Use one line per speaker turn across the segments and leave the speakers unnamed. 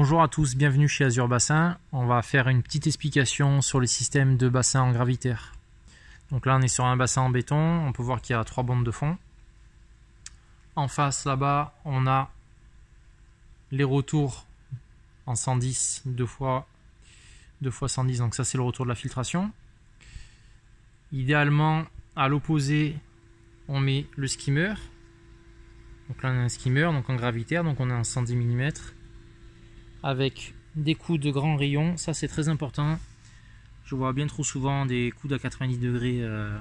Bonjour à tous, bienvenue chez Azure Bassin. On va faire une petite explication sur les systèmes de bassins en gravitaire. Donc là on est sur un bassin en béton, on peut voir qu'il y a trois bandes de fond. En face là-bas on a les retours en 110, deux fois, fois 110, donc ça c'est le retour de la filtration. Idéalement à l'opposé on met le skimmer. Donc là on a un skimmer, donc en gravitaire, donc on est en 110 mm avec des coups de grand rayon, ça c'est très important. Je vois bien trop souvent des coups à 90 degrés euh,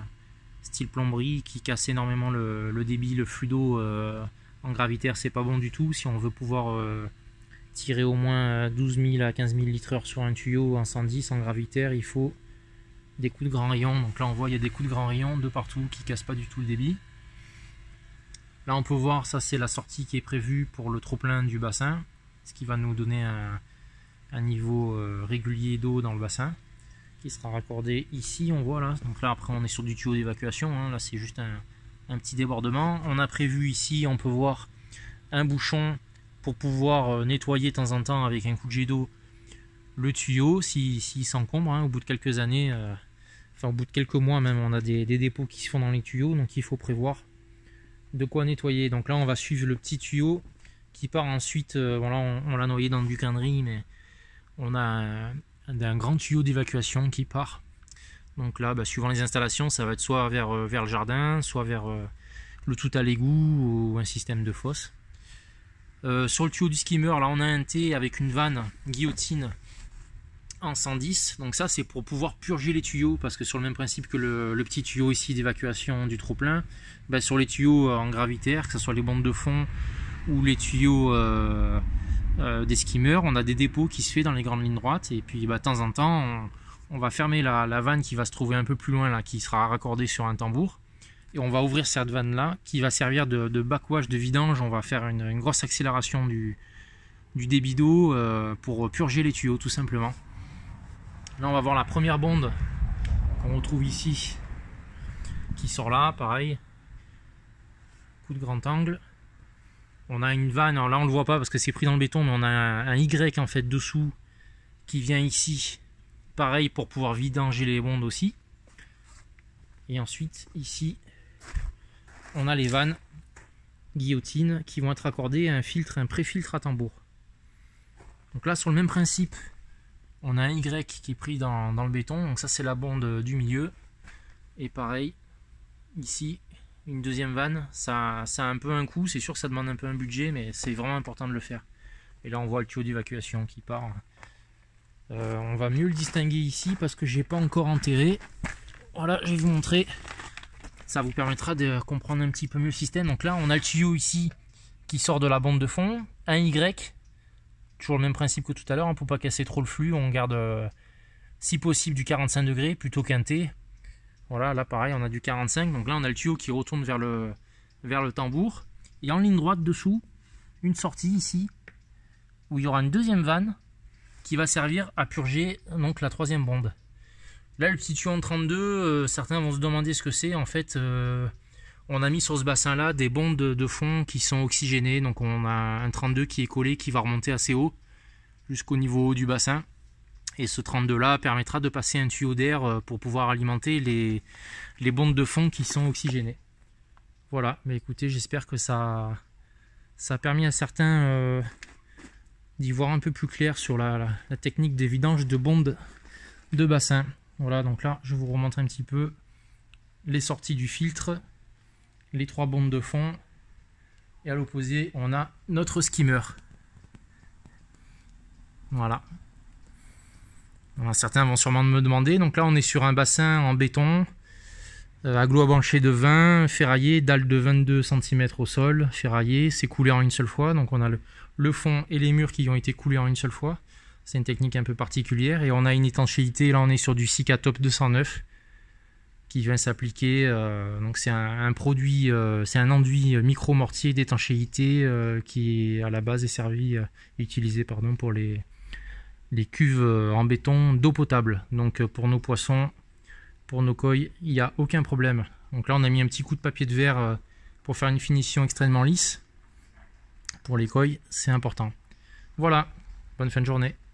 style plomberie qui cassent énormément le, débit, le flux d'eau en gravitaire, c'est pas bon du tout. Si on veut pouvoir euh, tirer au moins 12 euh, 000 à 15 000 litres heure sur un tuyau en 110 en gravitaire, il faut des coups de grand rayon. Donc là on voit il y a des coups de grand rayon de partout qui cassent pas du tout le débit. Là on peut voir, ça c'est la sortie qui est prévue pour le trop plein du bassin ce qui va nous donner un, niveau euh, régulier d'eau dans le bassin qui sera raccordé ici on voit là donc là après on est sur du tuyau d'évacuation hein. là c'est juste un, petit débordement on a prévu ici on peut voir un bouchon pour pouvoir euh, nettoyer de temps en temps avec un coup de jet d'eau le tuyau s'il si, s'encombre hein. au bout de quelques années euh, enfin au bout de quelques mois même on a des, des dépôts qui se font dans les tuyaux donc il faut prévoir de quoi nettoyer donc là on va suivre le petit tuyau qui part ensuite, euh, voilà on, l'a noyé dans du cannerie, mais on a euh, un, grand tuyau d'évacuation qui part. Donc là, bah, suivant les installations, ça va être soit vers, euh, vers le jardin, soit vers le tout à l'égout ou un système de fosse. sur le tuyau du skimmer, là on a un T avec une vanne guillotine en 110. Donc ça c'est pour pouvoir purger les tuyaux parce que sur le même principe que le, petit tuyau ici d'évacuation du trop-plein, bah, sur les tuyaux en gravitaire, que ce soit les bombes de fond les tuyaux euh, euh, des skimmers, on a des dépôts qui se fait dans les grandes lignes droites et puis bah, de temps en temps on, va fermer la, vanne qui va se trouver un peu plus loin là, qui sera raccordée sur un tambour et on va ouvrir cette vanne là qui va servir de, de backwash de vidange, on va faire une, grosse accélération du, du débit d'eau euh, pour purger les tuyaux tout simplement. Là on va voir la première bande qu'on retrouve ici qui sort là, pareil, coup de grand angle on a une vanne, alors là on le voit pas parce que c'est pris dans le béton, mais on a un, Y en fait dessous qui vient ici, pareil pour pouvoir vidanger les bondes aussi. Et ensuite ici, on a les vannes guillotines qui vont être accordées à un filtre, un pré-filtre à tambour. Donc là sur le même principe, on a un Y qui est pris dans, dans le béton, donc ça c'est la bande du milieu. Et pareil, ici, une deuxième vanne, ça, a un peu un coût, c'est sûr que ça demande un peu un budget, mais c'est vraiment important de le faire. Et là on voit le tuyau d'évacuation qui part. Euh, on va mieux le distinguer ici parce que j'ai pas encore enterré. Voilà, je vais vous montrer. Ça vous permettra de comprendre un petit peu mieux le système. Donc là on a le tuyau ici qui sort de la bande de fond, un Y, toujours le même principe que tout à l'heure, on hein, peut pas casser trop le flux, on garde euh, si possible du 45 degrés plutôt qu'un T voilà, là pareil, on a du 45. Donc là, on a le tuyau qui retourne vers le, vers le tambour. Et en ligne droite dessous, une sortie ici, où il y aura une deuxième vanne qui va servir à purger donc la troisième bande. Là, le petit tuyau en 32, euh, certains vont se demander ce que c'est. En fait, euh, on a mis sur ce bassin-là des bandes de, de, fond qui sont oxygénées. Donc on a un 32 qui est collé, qui va remonter assez haut, jusqu'au niveau haut du bassin. Et ce 32 là permettra de passer un tuyau d'air euh, pour pouvoir alimenter les, les bombes de fond qui sont oxygénées. Voilà, mais écoutez, j'espère que ça, ça a permis à certains euh, d'y voir un peu plus clair sur la, technique des vidanges de bombes de bassin. Voilà, donc là, je vous remonte un petit peu les sorties du filtre, les trois bombes de fond, et à l'opposé, on a notre skimmer. Voilà, certains vont sûrement me demander. Donc là, on est sur un bassin en béton, euh, aglo banché de 20, ferraillé, dalle de 22 cm au sol, ferraillé, c'est coulé en une seule fois. Donc on a le, fond et les murs qui ont été coulés en une seule fois. C'est une technique un peu particulière. Et on a une étanchéité, là on est sur du Sikatop 209 qui vient s'appliquer. Euh, donc c'est un, produit, euh, c'est un enduit micro-mortier d'étanchéité qui à la base est servi, utilisé pardon, pour les, les cuves euh, en béton d'eau potable. Donc euh, pour nos poissons, pour nos koi, il n'y a aucun problème. Donc là, on a mis un petit coup de papier de verre euh, pour faire une finition extrêmement lisse. Pour les koi, c'est important. Voilà, bonne fin de journée.